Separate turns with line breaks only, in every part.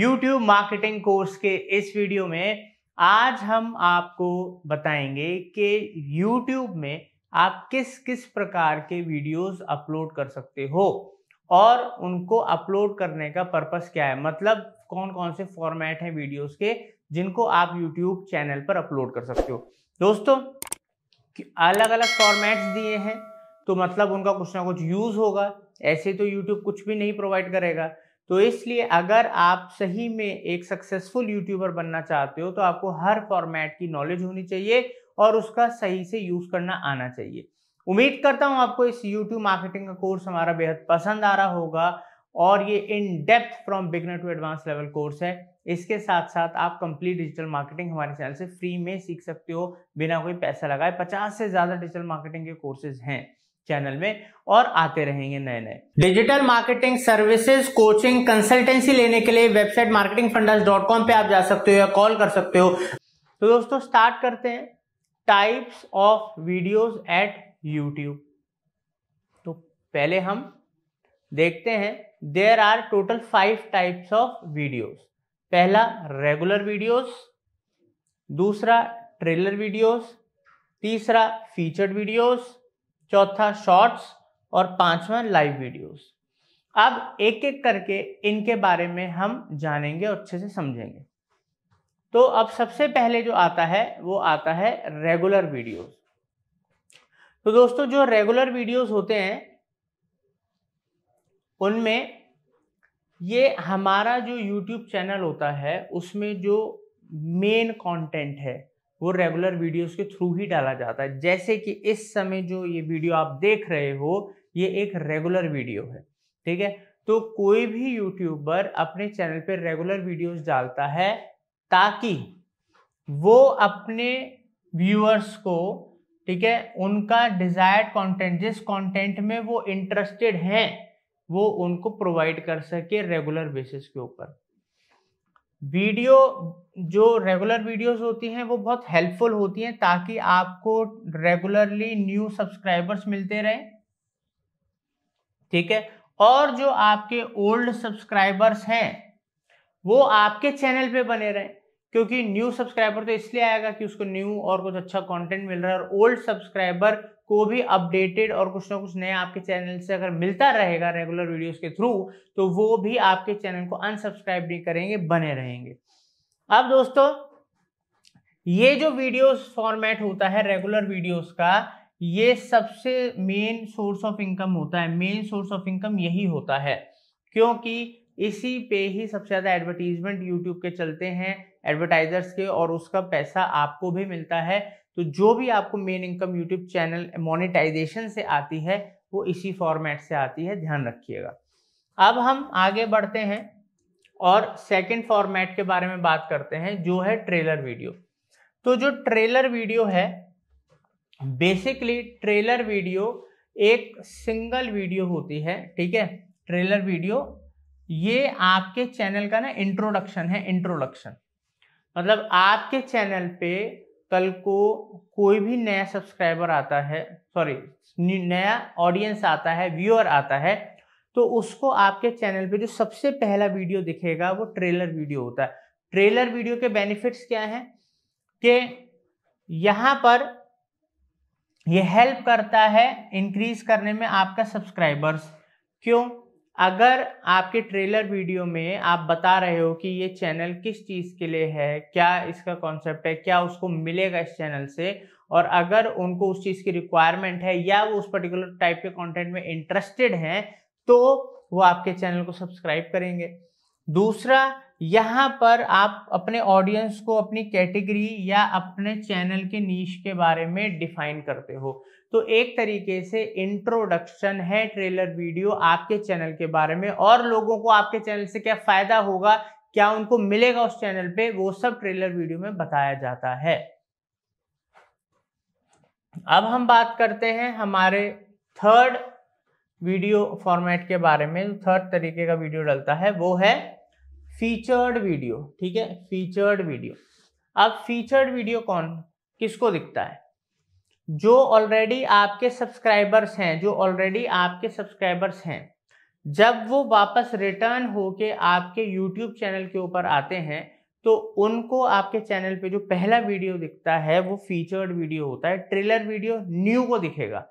YouTube marketing course के इस video में आज हम आपको बताएंगे कि YouTube में आप किस किस प्रकार के वीडियोस अपलोड कर सकते हो और उनको अपलोड करने का पर्पस क्या है मतलब कौन कौन से फॉर्मेट हैं वीडियोस के जिनको आप YouTube चैनल पर अपलोड कर सकते हो दोस्तों कि अलग अलग फॉर्मेट्स दिए हैं तो मतलब उनका कुछ ना कुछ यूज़ होगा ऐसे तो यूट्यूब कुछ भी नहीं प्रोवाइड करेगा तो इसलिए अगर आप सही में एक सक्सेसफुल यूट्यूबर बनना चाहते हो तो आपको हर फॉर्मेट की नॉलेज होनी चाहिए और उसका सही से यूज़ करना आना चाहिए उम्मीद करता हूँ आपको इस यूट्यूब मार्केटिंग का कोर्स हमारा बेहद पसंद आ रहा होगा और ये in depth from beginner to advance level course है इसके साथ साथ आप कंप्लीट डिजिटल मार्केटिंग हमारे चैनल से फ्री में सीख सकते हो बिना कोई पैसा लगाए पचास से ज़्यादा डिजिटल मार्केटिंग के कोर्सेज हैं चैनल में और आते रहेंगे नए नए digital marketing services coaching consultancy लेने के लिए website marketing funders dot com पे आप जा सकते हो या कॉल कर सकते हो तो दोस्तों स्टार्ट करते हैं types of videos at YouTube तो पहले हम देखते हैं there are total five types of videos पहला रेगुलर वीडियोस दूसरा ट्रेलर वीडियोस तीसरा फीचर्ड वीडियोस चौथा शॉर्ट्स और पांचवा लाइव वीडियोस अब एक एक करके इनके बारे में हम जानेंगे और अच्छे से समझेंगे तो अब सबसे पहले जो आता है वो आता है रेगुलर वीडियोस तो दोस्तों जो रेगुलर वीडियोस होते हैं उनमें ये हमारा जो यूट्यूब चैनल होता है उसमें जो मेन कंटेंट है वो रेगुलर वीडियोस के थ्रू ही डाला जाता है जैसे कि इस समय जो ये वीडियो आप देख रहे हो ये एक रेगुलर वीडियो है ठीक है तो कोई भी यूट्यूबर अपने चैनल पर रेगुलर वीडियोस डालता है ताकि वो अपने व्यूअर्स को ठीक है उनका डिजायर्ड कंटेंट जिस कंटेंट में वो इंटरेस्टेड हैं वो उनको प्रोवाइड कर सके रेगुलर बेसिस के ऊपर वीडियो जो रेगुलर वीडियोस होती हैं वो बहुत हेल्पफुल होती हैं ताकि आपको रेगुलरली न्यू सब्सक्राइबर्स मिलते रहे ठीक है और जो आपके ओल्ड सब्सक्राइबर्स हैं वो आपके चैनल पे बने रहे क्योंकि न्यू सब्सक्राइबर तो इसलिए आएगा कि उसको न्यू और कुछ अच्छा कंटेंट मिल रहा है और ओल्ड सब्सक्राइबर को भी अपडेटेड और कुछ ना कुछ नया आपके चैनल से अगर मिलता रहेगा रेगुलर वीडियोस के थ्रू तो वो भी आपके चैनल को अनसब्सक्राइब नहीं करेंगे बने रहेंगे अब दोस्तों ये जो वीडियोस फॉर्मेट होता है रेगुलर वीडियोस का ये सबसे मेन सोर्स ऑफ इनकम होता है मेन सोर्स ऑफ इनकम यही होता है क्योंकि इसी पे ही सबसे ज़्यादा एडवर्टीजमेंट यूट्यूब के चलते हैं एडवर्टाइजर्स के और उसका पैसा आपको भी मिलता है तो जो भी आपको main income YouTube channel monetisation से आती है वो इसी फॉर्मेट से आती है ध्यान रखिएगा अब हम आगे बढ़ते हैं और सेकंड फॉर्मेट के बारे में बात करते हैं जो है ट्रेलर वीडियो तो जो ट्रेलर वीडियो है बेसिकली ट्रेलर वीडियो एक सिंगल वीडियो होती है ठीक है ट्रेलर वीडियो ये आपके चैनल का ना इंट्रोडक्शन है इंट्रोडक्शन मतलब आपके चैनल पे कल को कोई भी नया सब्सक्राइबर आता है सॉरी नया ऑडियंस आता है व्यूअर आता है तो उसको आपके चैनल पे जो सबसे पहला वीडियो दिखेगा वो ट्रेलर वीडियो होता है ट्रेलर वीडियो के बेनिफिट्स क्या हैं कि यहाँ पर ये हेल्प करता है इंक्रीज करने में आपका सब्सक्राइबर्स क्यों अगर आपके ट्रेलर वीडियो में आप बता रहे हो कि ये चैनल किस चीज़ के लिए है क्या इसका कॉन्सेप्ट है क्या उसको मिलेगा इस चैनल से और अगर उनको उस चीज़ की रिक्वायरमेंट है या वो उस पर्टिकुलर टाइप के कंटेंट में इंटरेस्टेड हैं तो वो आपके चैनल को सब्सक्राइब करेंगे दूसरा यहाँ पर आप अपने ऑडियंस को अपनी कैटेगरी या अपने चैनल के नीच के बारे में डिफाइन करते हो तो एक तरीके से इंट्रोडक्शन है ट्रेलर वीडियो आपके चैनल के बारे में और लोगों को आपके चैनल से क्या फ़ायदा होगा क्या उनको मिलेगा उस चैनल पे वो सब ट्रेलर वीडियो में बताया जाता है अब हम बात करते हैं हमारे थर्ड वीडियो फॉर्मेट के बारे में थर्ड तरीके का वीडियो डलता है वो है फीचर्ड वीडियो ठीक है फीचर्ड वीडियो अब फीचर्ड वीडियो कौन किसको दिखता है जो ऑलरेडी आपके सब्सक्राइबर्स हैं जो ऑलरेडी आपके सब्सक्राइबर्स हैं जब वो वापस रिटर्न होके आपके यूट्यूब चैनल के ऊपर आते हैं तो उनको आपके चैनल पे जो पहला वीडियो दिखता है वो फीचर्ड वीडियो होता है ट्रेलर वीडियो न्यू को दिखेगा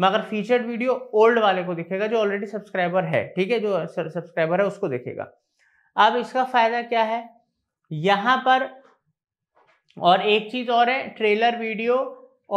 मगर फीचर्ड वीडियो ओल्ड वाले को दिखेगा जो ऑलरेडी सब्सक्राइबर है ठीक है जो सब्सक्राइबर है उसको दिखेगा अब इसका फायदा क्या है यहां पर और एक चीज़ और है ट्रेलर वीडियो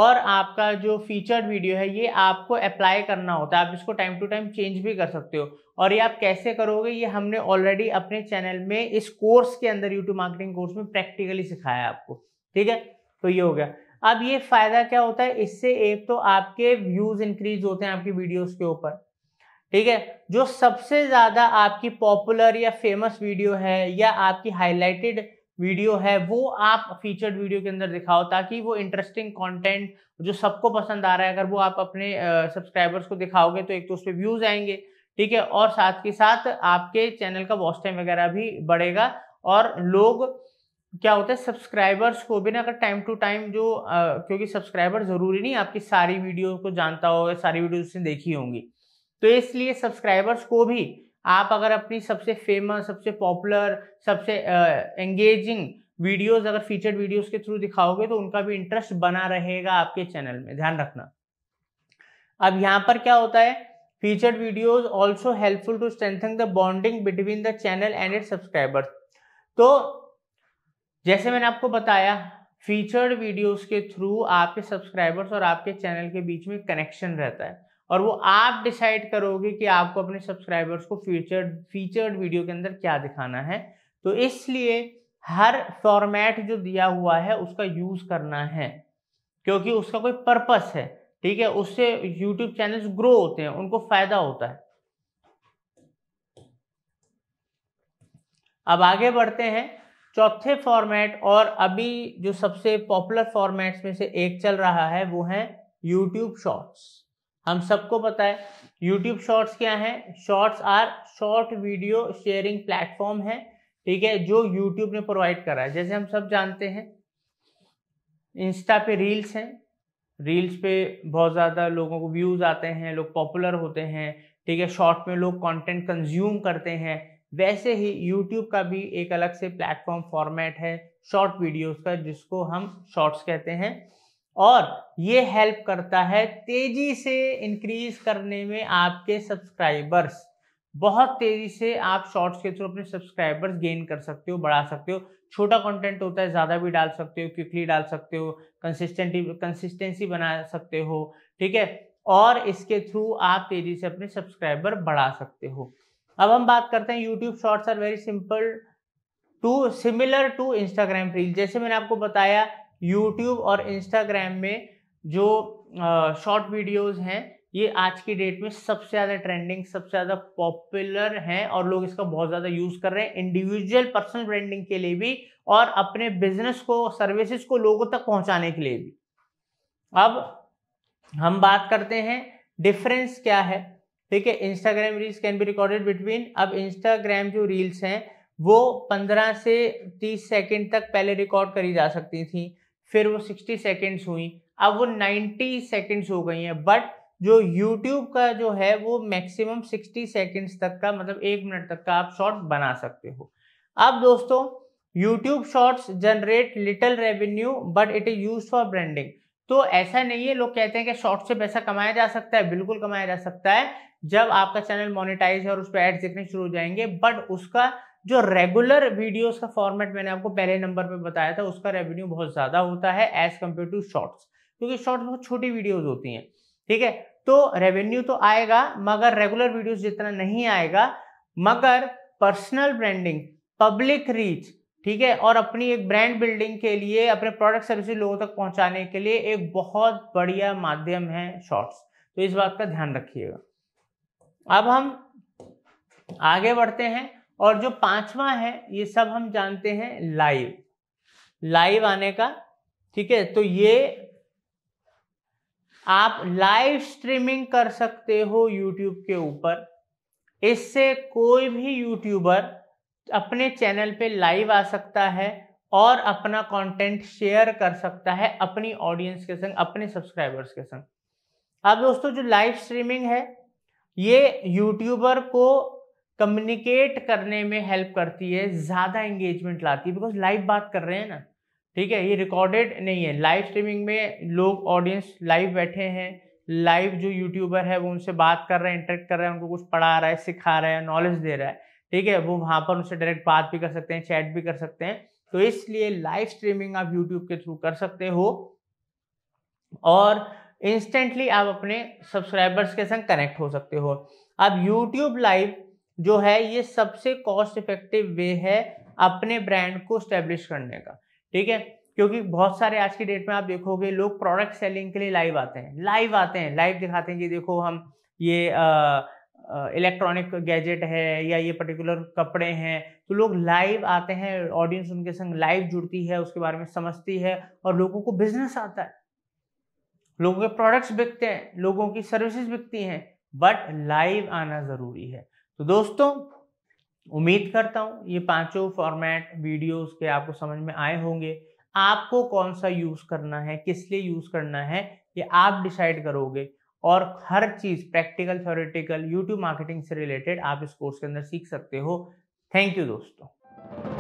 और आपका जो फीचर वीडियो है ये आपको अप्लाई करना होता है आप इसको टाइम टू टाइम चेंज भी कर सकते हो और ये आप कैसे करोगे ये हमने ऑलरेडी अपने चैनल में इस कोर्स के अंदर यूट्यूब मार्केटिंग कोर्स में प्रैक्टिकली सिखाया आपको ठीक है तो ये हो गया अब ये फायदा क्या होता है इससे एक तो आपके व्यूज इंक्रीज होते हैं आपकी वीडियोज के ऊपर ठीक है जो सबसे ज़्यादा आपकी पॉपुलर या फेमस वीडियो है या आपकी हाईलाइटेड वीडियो है वो आप फीचर्ड वीडियो के अंदर दिखाओ ताकि वो इंटरेस्टिंग कंटेंट जो सबको पसंद आ रहा है अगर वो आप अपने सब्सक्राइबर्स को दिखाओगे तो एक तो उस पर व्यूज़ आएंगे ठीक है और साथ के साथ आपके चैनल का वॉच टाइम वगैरह भी बढ़ेगा और लोग क्या होता है सब्सक्राइबर्स को भी ना अगर टाइम टू टाइम जो आ, क्योंकि सब्सक्राइबर ज़रूरी नहीं आपकी सारी वीडियो को जानता होगा सारी वीडियो उसने देखी होंगी तो इसलिए सब्सक्राइबर्स को भी आप अगर अपनी सबसे फेमस सबसे पॉपुलर सबसे एंगेजिंग वीडियोस अगर फीचर्ड वीडियोस के थ्रू दिखाओगे तो उनका भी इंटरेस्ट बना रहेगा आपके चैनल में ध्यान रखना अब यहाँ पर क्या होता है featured videos also helpful to strengthen the bonding between the channel and it subscribers तो जैसे मैंने आपको बताया फीचर्ड वीडियोज के थ्रू आपके सब्सक्राइबर्स और आपके चैनल के बीच में कनेक्शन रहता है और वो आप डिसाइड करोगे कि आपको अपने सब्सक्राइबर्स को फीचर्ड फीचर्ड वीडियो के अंदर क्या दिखाना है तो इसलिए हर फॉर्मेट जो दिया हुआ है उसका यूज करना है क्योंकि उसका कोई पर्पस है ठीक है उससे यूट्यूब चैनल्स ग्रो होते हैं उनको फायदा होता है अब आगे बढ़ते हैं चौथे फॉर्मेट और अभी जो सबसे पॉपुलर फॉर्मेट्स में से एक चल रहा है वो है यूट्यूब शॉर्ट्स हम सबको पता है यूट्यूब शॉर्ट्स क्या है shorts are short video sharing platform है ठीक है जो यूट्यूब ने प्रोवाइड करा है जैसे हम सब जानते हैं इंस्टा पे रील्स हैं रील्स पे बहुत ज़्यादा लोगों को व्यूज़ आते हैं लोग पॉपुलर होते हैं ठीक है शॉर्ट में लोग कंटेंट कंज्यूम करते हैं वैसे ही यूट्यूब का भी एक अलग से प्लेटफॉर्म फॉर्मेट है शॉर्ट वीडियोस का जिसको हम शॉर्ट्स कहते हैं और ये हेल्प करता है तेज़ी से इंक्रीज करने में आपके सब्सक्राइबर्स बहुत तेज़ी से आप शॉर्ट्स के थ्रू अपने सब्सक्राइबर्स गेन कर सकते हो बढ़ा सकते हो छोटा कंटेंट होता है ज़्यादा भी डाल सकते हो क्विकली डाल सकते हो कंसिस्टेंटी कंसिस्टेंसी बना सकते हो ठीक है और इसके थ्रू आप तेज़ी से अपने सब्सक्राइबर बढ़ा सकते हो अब हम बात करते हैं YouTube shorts are very simple to similar to Instagram reel जैसे मैंने आपको बताया यूट्यूब और इंस्टाग्राम में जो शॉर्ट वीडियोज़ हैं ये आज की डेट में सबसे ज़्यादा ट्रेंडिंग सबसे ज़्यादा पॉपुलर हैं और लोग इसका बहुत ज़्यादा यूज़ कर रहे हैं इंडिविजुअल पर्सनल ब्रांडिंग के लिए भी और अपने बिजनेस को सर्विसेज को लोगों तक पहुंचाने के लिए भी अब हम बात करते हैं डिफरेंस क्या है ठीक है Instagram reels can be recorded between अब इंस्टाग्राम जो रील्स हैं वो पंद्रह से तीस सेकेंड तक पहले रिकॉर्ड करी जा सकती थी फिर वो सिक्सटी सेकेंड्स हुई अब वो नाइन्टी सेकेंड्स हो गई हैं बट जो यूट्यूब का जो है वो मैक्सिमम सिक्सटी सेकेंड्स तक का मतलब एक मिनट तक का आप शॉर्ट बना सकते हो अब दोस्तों YouTube shorts generate little revenue but it is use for branding तो ऐसा नहीं है लोग कहते हैं कि शॉर्ट से पैसा कमाया जा सकता है बिल्कुल कमाया जा सकता है जब आपका चैनल मोनिटाइज है और उस पर एड्स दिखने शुरू हो जाएंगे बट उसका जो रेगुलर वीडियोस का फॉर्मेट मैंने आपको पहले नंबर पे बताया था उसका रेवेन्यू बहुत ज़्यादा होता है एज कम्पेयर टू शॉर्ट्स क्योंकि शॉर्ट्स बहुत छोटी वीडियोज होती हैं ठीक है तो रेवेन्यू तो आएगा मगर रेगुलर वीडियोज जितना नहीं आएगा मगर पर्सनल ब्रांडिंग पब्लिक रीच ठीक है और अपनी एक ब्रांड बिल्डिंग के लिए अपने प्रोडक्ट सर्विस लोगों तक पहुंचाने के लिए एक बहुत बढ़िया माध्यम है शॉर्ट्स तो इस बात का ध्यान रखिएगा अब हम आगे बढ़ते हैं और जो पांचवा है ये सब हम जानते हैं लाइव लाइव आने का ठीक है तो ये आप लाइव स्ट्रीमिंग कर सकते हो यूट्यूब के ऊपर इससे कोई भी यूट्यूबर अपने चैनल पे लाइव आ सकता है और अपना कंटेंट शेयर कर सकता है अपनी ऑडियंस के संग अपने सब्सक्राइबर्स के संग अब दोस्तों जो लाइव स्ट्रीमिंग है ये यूट्यूबर को कम्युनिकेट करने में हेल्प करती है ज़्यादा एंगेजमेंट लाती है बिकॉज लाइव बात कर रहे हैं ना ठीक है ये रिकॉर्डेड नहीं है लाइव स्ट्रीमिंग में लोग ऑडियंस लाइव बैठे हैं लाइव जो यूट्यूबर है वो उनसे बात कर रहे हैं इंटरेक्ट कर रहे हैं उनको कुछ पढ़ा रहा है सिखा रहा है नॉलेज दे रहा है ठीक है वो वहाँ पर उनसे डायरेक्ट बात भी कर सकते हैं चैट भी कर सकते हैं तो इसलिए लाइव स्ट्रीमिंग आप यूट्यूब के थ्रू कर सकते हो और इंस्टेंटली आप अपने सब्सक्राइबर्स के संग कनेक्ट हो सकते हो अब यूट्यूब लाइव जो है ये सबसे कॉस्ट इफेक्टिव वे है अपने ब्रांड को स्टेब्लिश करने का ठीक है क्योंकि बहुत सारे आज की डेट में आप देखोगे लोग प्रोडक्ट सेलिंग के लिए लाइव आते हैं लाइव आते हैं लाइव दिखाते हैं कि देखो हम ये इलेक्ट्रॉनिक गैजेट है या ये पर्टिकुलर कपड़े हैं तो लोग लाइव आते हैं ऑडियंस उनके संग लाइव जुड़ती है उसके बारे में समझती है और लोगों को बिजनेस आता है लोगों के प्रोडक्ट्स बिकते हैं लोगों की सर्विसेज बिकती हैं बट लाइव आना ज़रूरी है तो दोस्तों उम्मीद करता हूँ ये पांचों फॉर्मेट वीडियोस के आपको समझ में आए होंगे आपको कौन सा यूज़ करना है किस लिए यूज़ करना है ये आप डिसाइड करोगे और हर चीज़ प्रैक्टिकल थ्योरेटिकल यूट्यूब मार्केटिंग से रिलेटेड आप इस कोर्स के अंदर सीख सकते हो थैंक यू दोस्तों